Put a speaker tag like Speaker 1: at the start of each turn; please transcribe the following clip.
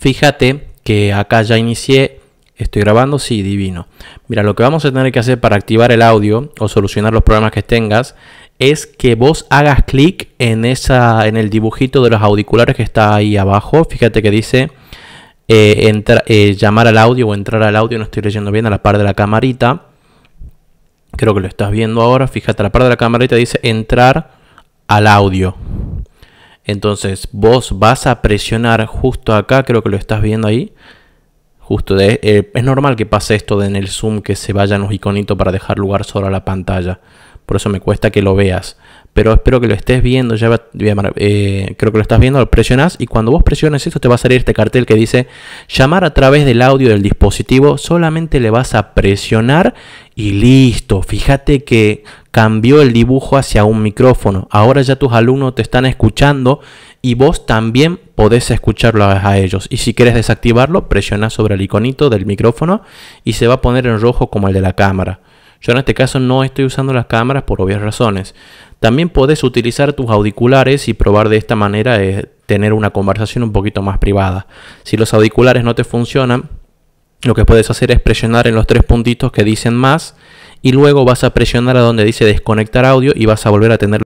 Speaker 1: Fíjate que acá ya inicié, estoy grabando, sí, divino. Mira, lo que vamos a tener que hacer para activar el audio o solucionar los problemas que tengas es que vos hagas clic en, esa, en el dibujito de los auriculares que está ahí abajo. Fíjate que dice eh, eh, llamar al audio o entrar al audio, no estoy leyendo bien, a la par de la camarita. Creo que lo estás viendo ahora. Fíjate, a la par de la camarita dice entrar al audio. Entonces vos vas a presionar justo acá, creo que lo estás viendo ahí. Justo de, eh, es normal que pase esto en el zoom que se vayan los iconitos para dejar lugar solo a la pantalla. Por eso me cuesta que lo veas. Pero espero que lo estés viendo. Ya eh, creo que lo estás viendo. Lo presionás y cuando vos presiones esto te va a salir este cartel que dice llamar a través del audio del dispositivo. Solamente le vas a presionar y listo. Fíjate que cambió el dibujo hacia un micrófono. Ahora ya tus alumnos te están escuchando y vos también podés escucharlo a ellos. Y si quieres desactivarlo, presiona sobre el iconito del micrófono y se va a poner en rojo como el de la cámara. Yo en este caso no estoy usando las cámaras por obvias razones. También podés utilizar tus auriculares y probar de esta manera eh, tener una conversación un poquito más privada. Si los auriculares no te funcionan, lo que puedes hacer es presionar en los tres puntitos que dicen más y luego vas a presionar a donde dice desconectar audio y vas a volver a tener